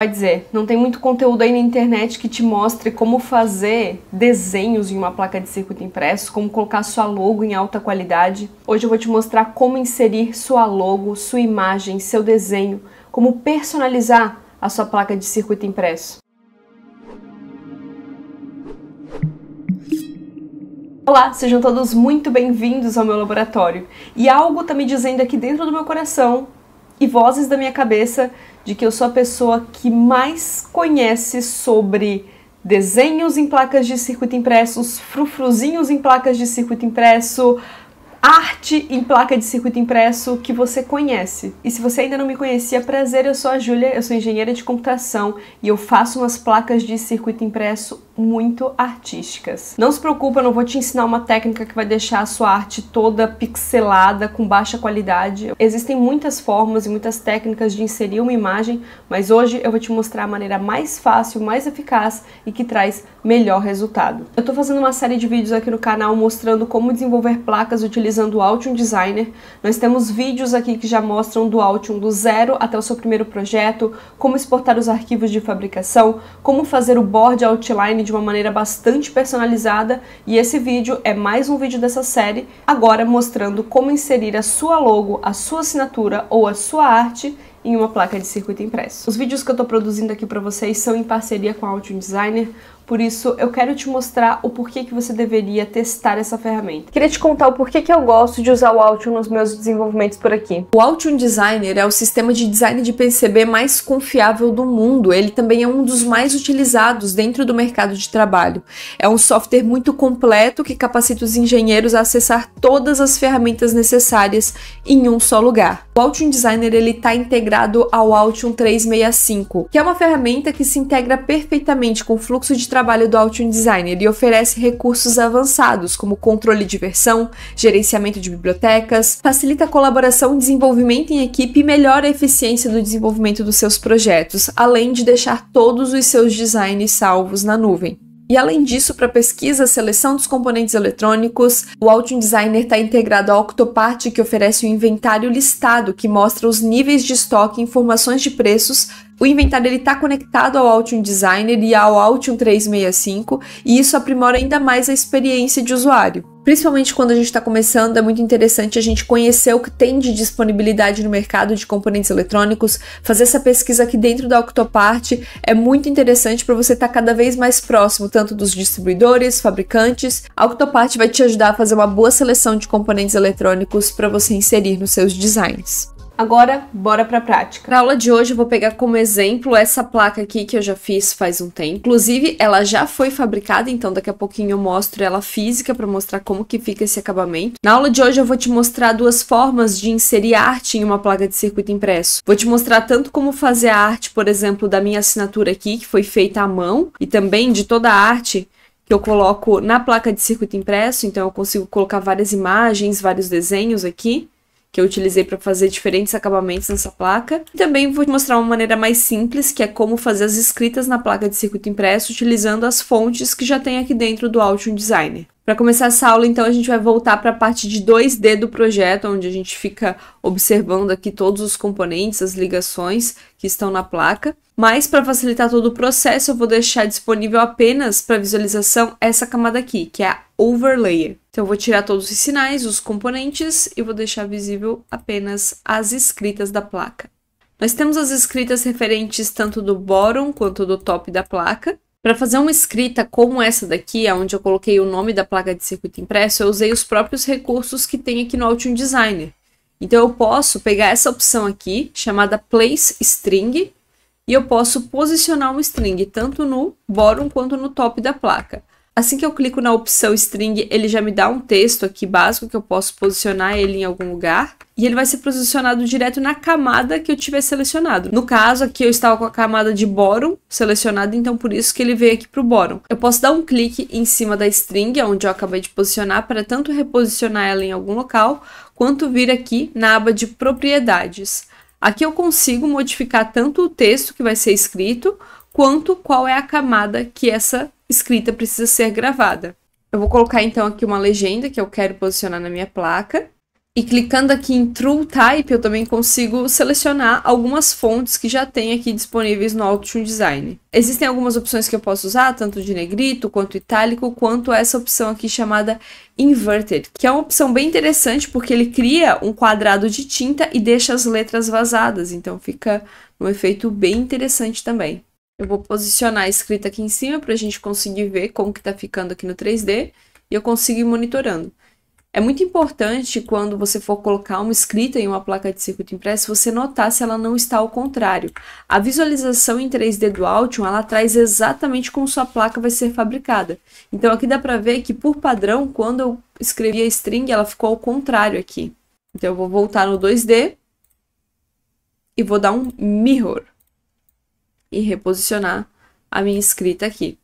vai dizer, não tem muito conteúdo aí na internet que te mostre como fazer desenhos em uma placa de circuito impresso, como colocar sua logo em alta qualidade. Hoje eu vou te mostrar como inserir sua logo, sua imagem, seu desenho, como personalizar a sua placa de circuito impresso. Olá, sejam todos muito bem-vindos ao meu laboratório. E algo está me dizendo aqui dentro do meu coração e vozes da minha cabeça de que eu sou a pessoa que mais conhece sobre desenhos em placas de circuito impressos, frufruzinhos em placas de circuito impresso, arte em placa de circuito impresso que você conhece. E se você ainda não me conhecia, é prazer, eu sou a Júlia, eu sou engenheira de computação e eu faço umas placas de circuito impresso muito artísticas. Não se preocupa, eu não vou te ensinar uma técnica que vai deixar a sua arte toda pixelada, com baixa qualidade. Existem muitas formas e muitas técnicas de inserir uma imagem, mas hoje eu vou te mostrar a maneira mais fácil, mais eficaz e que traz melhor resultado. Eu tô fazendo uma série de vídeos aqui no canal mostrando como desenvolver placas utilizando o Altium Designer. Nós temos vídeos aqui que já mostram do Altium do zero até o seu primeiro projeto, como exportar os arquivos de fabricação, como fazer o board outline de uma maneira bastante personalizada e esse vídeo é mais um vídeo dessa série, agora mostrando como inserir a sua logo, a sua assinatura ou a sua arte em uma placa de circuito impresso. Os vídeos que eu estou produzindo aqui para vocês são em parceria com a Audio Designer, por isso, eu quero te mostrar o porquê que você deveria testar essa ferramenta. Queria te contar o porquê que eu gosto de usar o Altium nos meus desenvolvimentos por aqui. O Altium Designer é o sistema de design de PCB mais confiável do mundo. Ele também é um dos mais utilizados dentro do mercado de trabalho. É um software muito completo que capacita os engenheiros a acessar todas as ferramentas necessárias em um só lugar. O Altium Designer ele está integrado ao Altium 365, que é uma ferramenta que se integra perfeitamente com o fluxo de trabalho trabalho do Altium Design. Ele oferece recursos avançados, como controle de versão, gerenciamento de bibliotecas, facilita a colaboração e desenvolvimento em equipe e melhora a eficiência do desenvolvimento dos seus projetos, além de deixar todos os seus designs salvos na nuvem. E além disso, para pesquisa, seleção dos componentes eletrônicos, o Altium Designer está integrado ao Octopart, que oferece um inventário listado que mostra os níveis de estoque e informações de preços o inventário ele está conectado ao Altium Designer e ao Altium 365 e isso aprimora ainda mais a experiência de usuário. Principalmente quando a gente está começando, é muito interessante a gente conhecer o que tem de disponibilidade no mercado de componentes eletrônicos, fazer essa pesquisa aqui dentro da Octopart é muito interessante para você estar tá cada vez mais próximo tanto dos distribuidores, fabricantes. A Octopart vai te ajudar a fazer uma boa seleção de componentes eletrônicos para você inserir nos seus designs. Agora, bora pra prática. Na aula de hoje, eu vou pegar como exemplo essa placa aqui que eu já fiz faz um tempo. Inclusive, ela já foi fabricada, então daqui a pouquinho eu mostro ela física para mostrar como que fica esse acabamento. Na aula de hoje, eu vou te mostrar duas formas de inserir arte em uma placa de circuito impresso. Vou te mostrar tanto como fazer a arte, por exemplo, da minha assinatura aqui, que foi feita à mão, e também de toda a arte que eu coloco na placa de circuito impresso, então eu consigo colocar várias imagens, vários desenhos aqui que eu utilizei para fazer diferentes acabamentos nessa placa. E também vou te mostrar uma maneira mais simples, que é como fazer as escritas na placa de circuito impresso utilizando as fontes que já tem aqui dentro do Altium Designer. Para começar essa aula, então, a gente vai voltar para a parte de 2D do projeto, onde a gente fica observando aqui todos os componentes, as ligações que estão na placa. Mas, para facilitar todo o processo, eu vou deixar disponível apenas para visualização essa camada aqui, que é a Overlayer. Então eu vou tirar todos os sinais, os componentes e vou deixar visível apenas as escritas da placa. Nós temos as escritas referentes tanto do bórum quanto do top da placa. Para fazer uma escrita como essa daqui, onde eu coloquei o nome da placa de circuito impresso, eu usei os próprios recursos que tem aqui no Altium Designer. Então eu posso pegar essa opção aqui, chamada Place String, e eu posso posicionar um string tanto no bórum quanto no top da placa. Assim que eu clico na opção string, ele já me dá um texto aqui básico que eu posso posicionar ele em algum lugar. E ele vai ser posicionado direto na camada que eu tiver selecionado. No caso, aqui eu estava com a camada de bottom selecionada, então por isso que ele veio aqui para o bottom. Eu posso dar um clique em cima da string, onde eu acabei de posicionar, para tanto reposicionar ela em algum local, quanto vir aqui na aba de propriedades. Aqui eu consigo modificar tanto o texto que vai ser escrito, quanto qual é a camada que essa escrita precisa ser gravada. Eu vou colocar então aqui uma legenda que eu quero posicionar na minha placa. E clicando aqui em True Type, eu também consigo selecionar algumas fontes que já tem aqui disponíveis no Auto Design. Existem algumas opções que eu posso usar, tanto de negrito, quanto itálico, quanto essa opção aqui chamada Inverted, que é uma opção bem interessante porque ele cria um quadrado de tinta e deixa as letras vazadas, então fica um efeito bem interessante também. Eu vou posicionar a escrita aqui em cima para a gente conseguir ver como que está ficando aqui no 3D e eu consigo ir monitorando. É muito importante quando você for colocar uma escrita em uma placa de circuito impresso, você notar se ela não está ao contrário. A visualização em 3D do Altium, ela traz exatamente como sua placa vai ser fabricada. Então aqui dá para ver que por padrão, quando eu escrevi a string, ela ficou ao contrário aqui. Então eu vou voltar no 2D e vou dar um mirror e reposicionar a minha escrita aqui.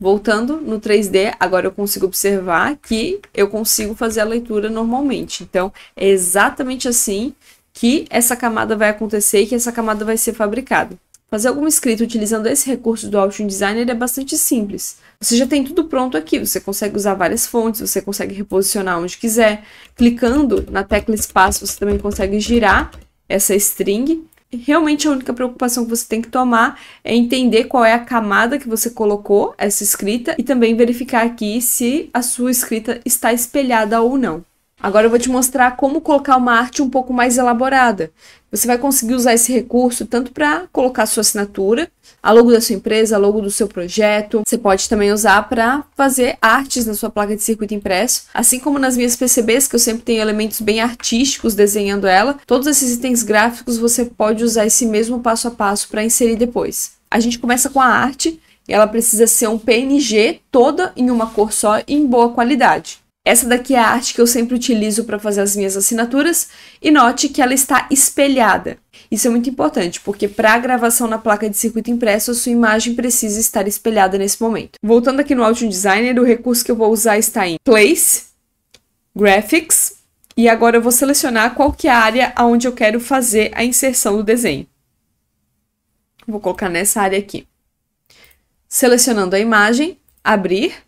Voltando no 3D, agora eu consigo observar que eu consigo fazer a leitura normalmente. Então, é exatamente assim que essa camada vai acontecer e que essa camada vai ser fabricada. Fazer alguma escrita utilizando esse recurso do Altium Designer é bastante simples. Você já tem tudo pronto aqui, você consegue usar várias fontes, você consegue reposicionar onde quiser. Clicando na tecla espaço, você também consegue girar essa string realmente a única preocupação que você tem que tomar é entender qual é a camada que você colocou essa escrita e também verificar aqui se a sua escrita está espelhada ou não. Agora eu vou te mostrar como colocar uma arte um pouco mais elaborada. Você vai conseguir usar esse recurso tanto para colocar sua assinatura, a logo da sua empresa, a logo do seu projeto. Você pode também usar para fazer artes na sua placa de circuito impresso, assim como nas minhas PCBs, que eu sempre tenho elementos bem artísticos desenhando ela. Todos esses itens gráficos você pode usar esse mesmo passo a passo para inserir depois. A gente começa com a arte, e ela precisa ser um PNG toda em uma cor só e em boa qualidade. Essa daqui é a arte que eu sempre utilizo para fazer as minhas assinaturas e note que ela está espelhada. Isso é muito importante, porque para a gravação na placa de circuito impresso, a sua imagem precisa estar espelhada nesse momento. Voltando aqui no Audio Designer, o recurso que eu vou usar está em Place, Graphics, e agora eu vou selecionar qual que é a área onde eu quero fazer a inserção do desenho. Vou colocar nessa área aqui. Selecionando a imagem, abrir,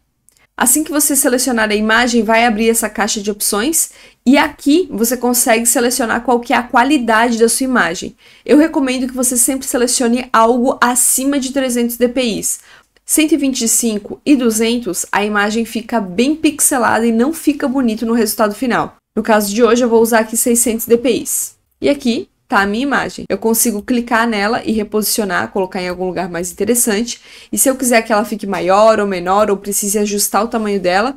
Assim que você selecionar a imagem, vai abrir essa caixa de opções e aqui você consegue selecionar qual que é a qualidade da sua imagem. Eu recomendo que você sempre selecione algo acima de 300 dpi. 125 e 200, a imagem fica bem pixelada e não fica bonito no resultado final. No caso de hoje, eu vou usar aqui 600 dpi. E aqui tá a minha imagem. Eu consigo clicar nela e reposicionar, colocar em algum lugar mais interessante. E se eu quiser que ela fique maior ou menor ou precise ajustar o tamanho dela,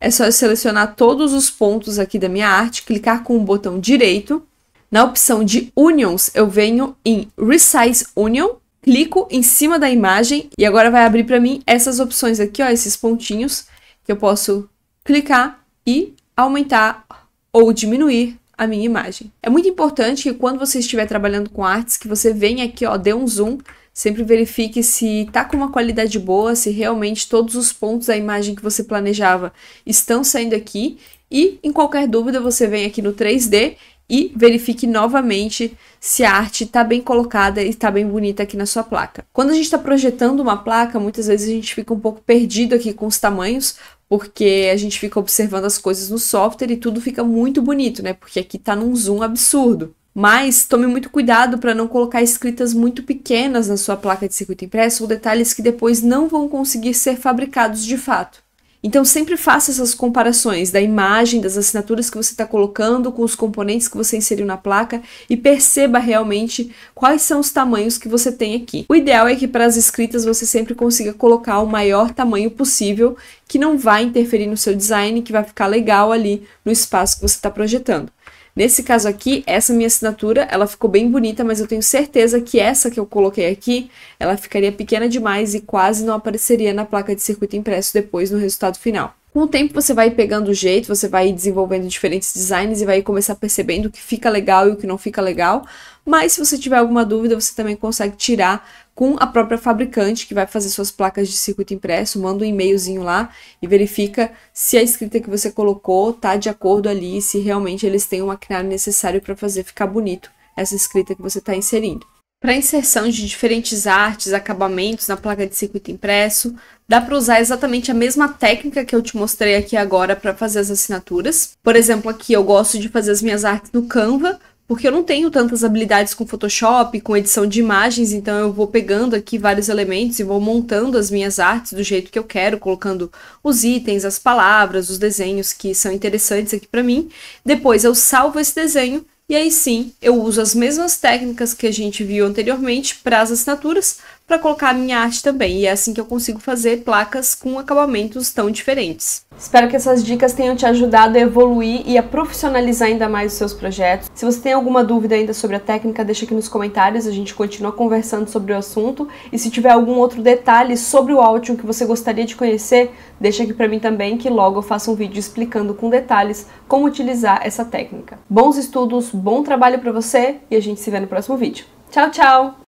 é só eu selecionar todos os pontos aqui da minha arte, clicar com o botão direito. Na opção de Unions, eu venho em Resize Union, clico em cima da imagem e agora vai abrir para mim essas opções aqui, ó, esses pontinhos que eu posso clicar e aumentar ou diminuir a minha imagem. É muito importante que quando você estiver trabalhando com artes, que você venha aqui, ó, dê um zoom, sempre verifique se tá com uma qualidade boa, se realmente todos os pontos da imagem que você planejava estão saindo aqui. E em qualquer dúvida, você vem aqui no 3D e verifique novamente se a arte está bem colocada e está bem bonita aqui na sua placa. Quando a gente está projetando uma placa, muitas vezes a gente fica um pouco perdido aqui com os tamanhos, porque a gente fica observando as coisas no software e tudo fica muito bonito, né? Porque aqui tá num zoom absurdo. Mas tome muito cuidado para não colocar escritas muito pequenas na sua placa de circuito impresso ou detalhes que depois não vão conseguir ser fabricados de fato. Então sempre faça essas comparações da imagem, das assinaturas que você está colocando com os componentes que você inseriu na placa e perceba realmente quais são os tamanhos que você tem aqui. O ideal é que para as escritas você sempre consiga colocar o maior tamanho possível, que não vai interferir no seu design, que vai ficar legal ali no espaço que você está projetando. Nesse caso aqui, essa minha assinatura, ela ficou bem bonita, mas eu tenho certeza que essa que eu coloquei aqui, ela ficaria pequena demais e quase não apareceria na placa de circuito impresso depois no resultado final. Com o tempo você vai pegando o jeito, você vai desenvolvendo diferentes designs e vai começar percebendo o que fica legal e o que não fica legal. Mas se você tiver alguma dúvida, você também consegue tirar com a própria fabricante que vai fazer suas placas de circuito impresso, manda um e-mailzinho lá e verifica se a escrita que você colocou tá de acordo ali, se realmente eles têm o maquinário necessário para fazer ficar bonito essa escrita que você está inserindo. Para inserção de diferentes artes, acabamentos na placa de circuito impresso, dá para usar exatamente a mesma técnica que eu te mostrei aqui agora para fazer as assinaturas. Por exemplo, aqui eu gosto de fazer as minhas artes no Canva, porque eu não tenho tantas habilidades com Photoshop, com edição de imagens, então eu vou pegando aqui vários elementos e vou montando as minhas artes do jeito que eu quero, colocando os itens, as palavras, os desenhos que são interessantes aqui para mim. Depois eu salvo esse desenho e aí sim, eu uso as mesmas técnicas que a gente viu anteriormente para as assinaturas, para colocar a minha arte também. E é assim que eu consigo fazer placas com acabamentos tão diferentes. Espero que essas dicas tenham te ajudado a evoluir e a profissionalizar ainda mais os seus projetos. Se você tem alguma dúvida ainda sobre a técnica, deixa aqui nos comentários, a gente continua conversando sobre o assunto. E se tiver algum outro detalhe sobre o áudio que você gostaria de conhecer, deixa aqui para mim também que logo eu faço um vídeo explicando com detalhes como utilizar essa técnica. Bons estudos, bom trabalho para você e a gente se vê no próximo vídeo. Tchau, tchau!